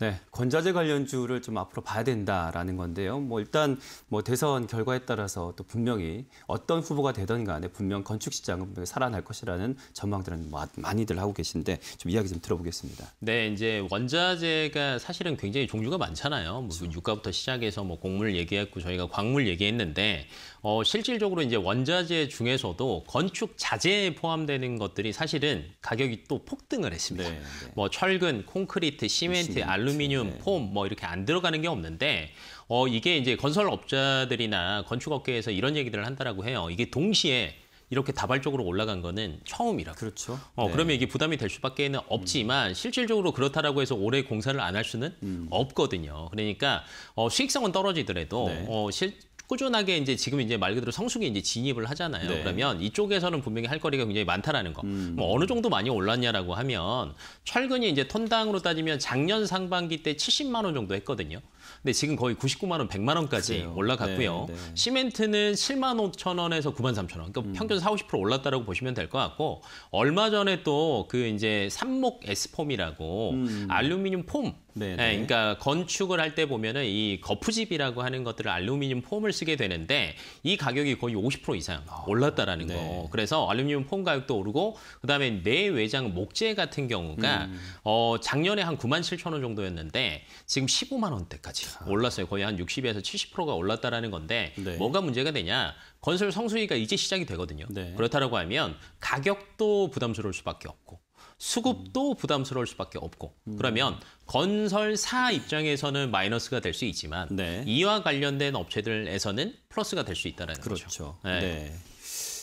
네, 건자재 관련주를 좀 앞으로 봐야 된다라는 건데요. 뭐 일단 뭐 대선 결과에 따라서 또 분명히 어떤 후보가 되던 간에 분명 건축 시장은 분명히 살아날 것이라는 전망들은 많이들 하고 계신데 좀 이야기 좀 들어보겠습니다. 네, 이제 원자재가 사실은 굉장히 종류가 많잖아요. 무슨 뭐 그렇죠. 유가부터 시작해서 뭐 곡물 얘기했고 저희가 광물 얘기했는데 어, 실질적으로 이제 원자재 중에서도 건축 자재에 포함되는 것들이 사실은 가격이 또 폭등을 했습니다. 네, 네. 뭐 철근, 콘크리트, 시멘트, 알루 미늄 알루미늄, 네. 폼뭐 이렇게 안 들어가는 게 없는데 어 이게 이제 건설업자들이나 건축업계에서 이런 얘기들을 한다라고 해요. 이게 동시에 이렇게 다발적으로 올라간 거는 처음이라. 그렇죠. 어, 네. 그러면 이게 부담이 될 수밖에는 없지만 음. 실질적으로 그렇다라고 해서 오래 공사를 안 할 수는 음. 없거든요. 그러니까 어, 수익성은 떨어지더라도 네. 어, 실, 꾸준하게 이제 지금 이제 말 그대로 성수기 이제 진입을 하잖아요. 네. 그러면 이쪽에서는 분명히 할 거리가 굉장히 많다라는 거. 음. 뭐 어느 정도 많이 올랐냐라고 하면 철근이 이제 톤당으로 따지면 작년 상반기 때 70만 원 정도 했거든요. 근데 지금 거의 99만 원, 100만 원까지 그래요. 올라갔고요. 네, 네. 시멘트는 7만 5천 원에서 9만 3천 원. 그러니까 음. 평균 4, 50% 올랐다라고 보시면 될 것 같고 얼마 전에 또 그 이제 삼목 S폼이라고 음. 알루미늄 폼 네, 그러니까 건축을 할 때 보면은 이 거푸집이라고 하는 것들을 알루미늄 폼을 쓰게 되는데 이 가격이 거의 50% 이상 아, 올랐다라는 아, 거. 그래서 알루미늄 폼 가격도 오르고 그다음에 내외장 목재 같은 경우가 음. 어 작년에 한 9만 7천 원 정도였는데 지금 15만 원대까지 아. 올랐어요. 거의 한 60에서 70%가 올랐다라는 건데 네. 뭐가 문제가 되냐? 건설 성수기가 이제 시작이 되거든요. 네. 그렇다라고 하면 가격도 부담스러울 수밖에 없고 수급도 부담스러울 수밖에 없고 음. 그러면 건설사 입장에서는 마이너스가 될 수 있지만 네. 이와 관련된 업체들에서는 플러스가 될 수 있다는 라 그렇죠. 거죠. 그렇죠. 네. 네.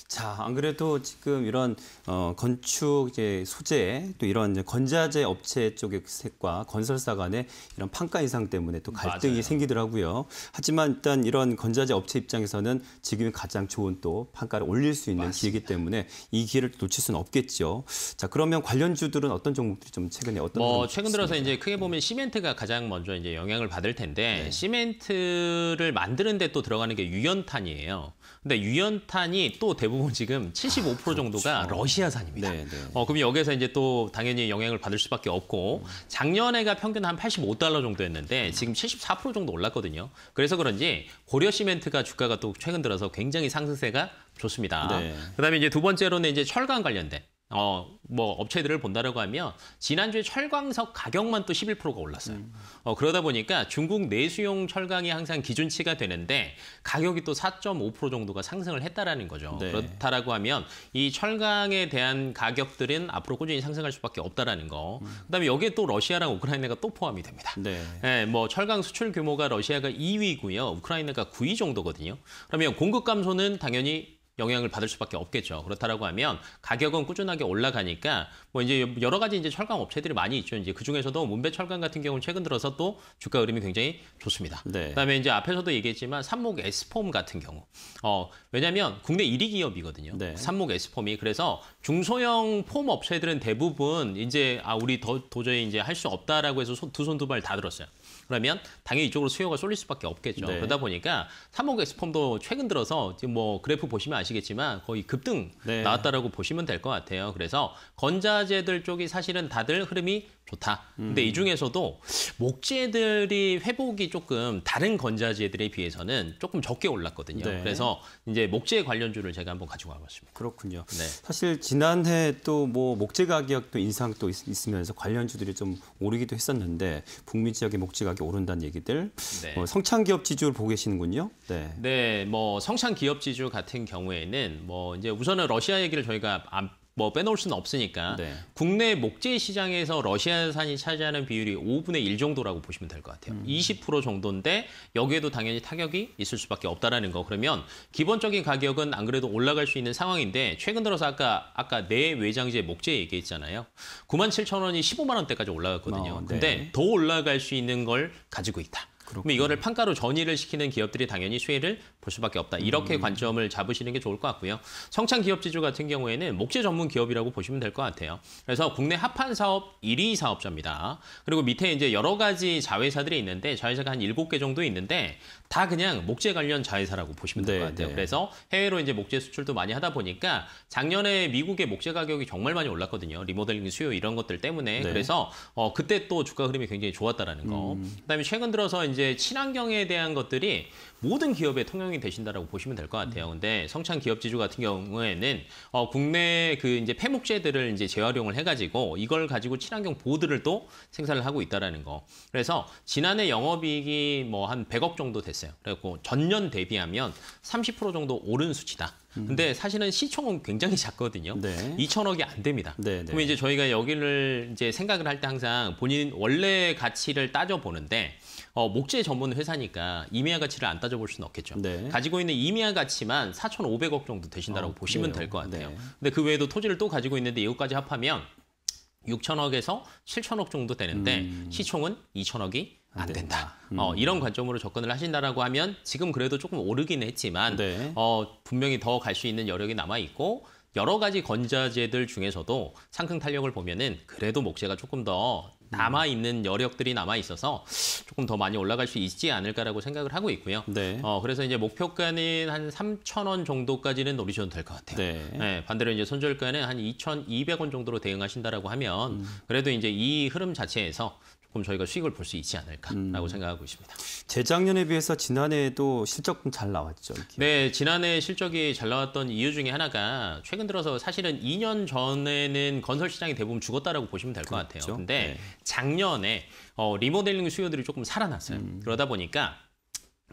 자, 안 그래도 지금 이런 어, 건축 이제 소재 또 이런 건자재 업체 쪽의 그 색과 건설사 간의 이런 판가 이상 때문에 또 갈등이 맞아요. 생기더라고요. 하지만 일단 이런 건자재 업체 입장에서는 지금 가장 좋은 또 판가를 올릴 수 있는 맞습니다. 기회이기 때문에 이 기회를 놓칠 수는 없겠죠. 자, 그러면 관련주들은 어떤 종목들이 좀 최근에 어떤 뭐 최근 있습니까? 들어서 이제 크게 보면 시멘트가 가장 먼저 이제 영향을 받을 텐데 네. 시멘트를 만드는 데 또 들어가는 게 유연탄이에요. 근데 유연탄이 또 대부분 대부분 지금 75% 아, 정도가 그렇죠. 러시아산입니다. 네, 네. 어, 그럼 여기서 에 이제 또 당연히 영향을 받을 수밖에 없고 작년에가 평균 한 85달러 정도였는데 지금 74% 정도 올랐거든요. 그래서 그런지 고려 시멘트가 주가가 또 최근 들어서 굉장히 상승세가 좋습니다. 네. 그다음에 이제 두 번째로는 이제 철강 관련된 어, 뭐 업체들을 본다라고 하면 지난주에 철광석 가격만 또 11%가 올랐어요. 어, 그러다 보니까 중국 내수용 철강이 항상 기준치가 되는데 가격이 또 4.5% 정도가 상승을 했다라는 거죠. 네. 그렇다라고 하면 이 철강에 대한 가격들은 앞으로 꾸준히 상승할 수밖에 없다라는 거. 음. 그다음에 여기에 또 러시아랑 우크라이나가 또 포함이 됩니다. 네. 네. 뭐 철강 수출 규모가 러시아가 2위고요. 우크라이나가 9위 정도거든요. 그러면 공급 감소는 당연히 영향을 받을 수밖에 없겠죠. 그렇다라고 하면 가격은 꾸준하게 올라가니까 뭐 이제 여러 가지 이제 철강 업체들이 많이 있죠. 이제 그 중에서도 문배 철강 같은 경우는 최근 들어서 또 주가 흐름이 굉장히 좋습니다. 네. 그다음에 이제 앞에서도 얘기했지만 삼목 에스폼 같은 경우, 어 왜냐하면 국내 1위 기업이거든요. 네. 삼목 에스폼이 그래서 중소형 폼 업체들은 대부분 이제 아 우리 더 도저히 이제 할 수 없다라고 해서 두 손 두 발 다 들었어요. 그러면 당연히 이쪽으로 수요가 쏠릴 수밖에 없겠죠. 네. 그러다 보니까 삼목 엑스폼도 최근 들어서 지금 뭐 그래프 보시면 아시겠지만 거의 급등 네. 나왔다라고 보시면 될 것 같아요. 그래서 건자재들 쪽이 사실은 다들 흐름이 좋다. 음. 근데 이 중에서도 목재들이 회복이 조금 다른 건자재들에 비해서는 조금 적게 올랐거든요. 네. 그래서 이제 목재 관련주를 제가 한번 가지고 와봤습니다. 그렇군요. 네. 사실 지난해 또 뭐 목재 가격도 인상 도 있, 으면서 관련주들이 좀 오르기도 했었는데 북미 지역의 목재 가격이 오른다는 얘기들 네. 어, 성창 기업 지주를 보고 계시는군요. 네. 네, 뭐 성창 기업 지주 같은 경우에는 뭐 이제 우선은 러시아 얘기를 저희가 뭐 빼놓을 수는 없으니까 네. 국내 목재 시장에서 러시아산이 차지하는 비율이 5분의 1 정도라고 보시면 될 것 같아요. 음. 20% 정도인데 여기에도 당연히 타격이 있을 수밖에 없다라는 거. 그러면 기본적인 가격은 안 그래도 올라갈 수 있는 상황인데 최근 들어서 아까 아까 내외장재 목재 얘기했잖아요. 9만 7천 원이 15만 원대까지 올라갔거든요. 어, 네. 근데 더 올라갈 수 있는 걸 가지고 있다. 그럼 이거를 판가로 전이를 시키는 기업들이 당연히 수혜를 볼 수밖에 없다. 이렇게 음. 관점을 잡으시는 게 좋을 것 같고요. 성창 기업 지주 같은 경우에는 목재 전문 기업이라고 보시면 될 것 같아요. 그래서 국내 합판 사업 1위 사업자입니다. 그리고 밑에 이제 여러 가지 자회사들이 있는데 자회사가 한 7개 정도 있는데 다 그냥 목재 관련 자회사라고 보시면 될것 네, 같아요. 네. 그래서 해외로 이제 목재 수출도 많이 하다 보니까 작년에 미국의 목재 가격이 정말 많이 올랐거든요. 리모델링 수요 이런 것들 때문에. 네. 그래서 어, 그때 또 주가 흐름이 굉장히 좋았다라는 거. 음. 그다음에 최근 들어서 이제 친환경에 대한 것들이 모든 기업에 통용이 되신다라고 보시면 될 것 같아요. 음. 근데 성창 기업 지주 같은 경우에는 어, 국내 그 이제 폐목재들을 이제 재활용을 해가지고 이걸 가지고 친환경 보드를 또 생산을 하고 있다라는 거. 그래서 지난해 영업이익이 뭐 한 100억 정도 됐어요. 그래갖고 전년 대비하면 30% 정도 오른 수치다. 음. 근데 사실은 시총은 굉장히 작거든요. 네. 2천억이 안 됩니다. 네, 네. 그럼 이제 저희가 여기를 이제 생각을 할 때 항상 본인 원래 가치를 따져 보는데 어, 목재 전문 회사니까 임야 가치를 안 따져볼 수는 없겠죠. 네. 가지고 있는 임야 가치만 4,500억 정도 되신다라고 어, 보시면 될 것 같아요. 네. 근데 그 외에도 토지를 또 가지고 있는데 이것까지 합하면 6천억에서 7천억 정도 되는데 음. 시총은 2천억이 안 된다. 음. 어, 이런 관점으로 접근을 하신다라고 하면 지금 그래도 조금 오르긴 했지만 네. 어, 분명히 더 갈 수 있는 여력이 남아 있고 여러 가지 건자재들 중에서도 상승 탄력을 보면은 그래도 목재가 조금 더 남아 음. 있는 여력들이 남아 있어서 조금 더 많이 올라갈 수 있지 않을까라고 생각을 하고 있고요. 네. 어 그래서 이제 목표가는 한 3,000원 정도까지는 노리셔도 될 것 같아요. 네. 네. 반대로 이제 손절가는 한 2,200원 정도로 대응하신다라고 하면 음. 그래도 이제 이 흐름 자체에서 그럼 저희가 수익을 볼 수 있지 않을까라고 음. 생각하고 있습니다. 재작년에 비해서 지난해에도 실적 좀잘 나왔죠. 이렇 네, 지난해 실적이 잘 나왔던 이유 중에 하나가 최근 들어서 사실은 2년 전에는 건설 시장이 대부분 죽었다라고 보시면 될것 그렇죠. 같아요. 그렇 근데 네. 작년에 어, 리모델링 수요들이 조금 살아났어요. 음. 그러다 보니까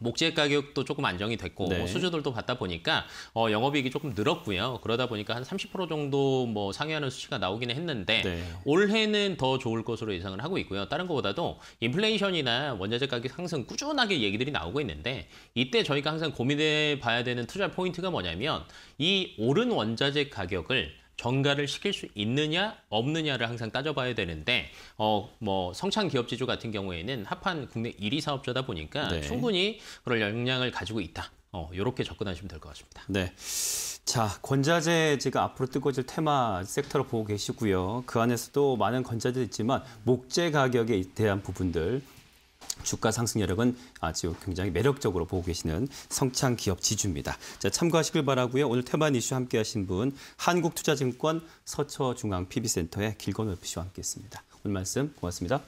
목재 가격도 조금 안정이 됐고 네. 수주들도 받다 보니까 어, 영업이익이 조금 늘었고요. 그러다 보니까 한 30% 정도 뭐 상회하는 수치가 나오기는 했는데 네. 올해는 더 좋을 것으로 예상을 하고 있고요. 다른 것보다도 인플레이션이나 원자재 가격 상승 꾸준하게 얘기들이 나오고 있는데 이때 저희가 항상 고민해 봐야 되는 투자 포인트가 뭐냐면 이 오른 원자재 가격을 전가를 시킬 수 있느냐 없느냐를 항상 따져봐야 되는데 어 뭐 성창 기업지주 같은 경우에는 합한 국내 1위 사업자다 보니까 네. 충분히 그런 역량을 가지고 있다. 어 이렇게 접근하시면 될 것 같습니다. 네. 자, 권자재 제가 앞으로 뜨거워질 테마 섹터로 보고 계시고요. 그 안에서도 많은 권자재 있지만 목재 가격에 대한 부분들 주가 상승 여력은 아주 굉장히 매력적으로 보고 계시는 성창 기업 지주입니다. 자, 참고하시길 바라고요. 오늘 태반 이슈 함께 하신 분 한국투자증권 서초중앙 PB센터의 길건월 피씨와 함께했습니다. 오늘 말씀 고맙습니다.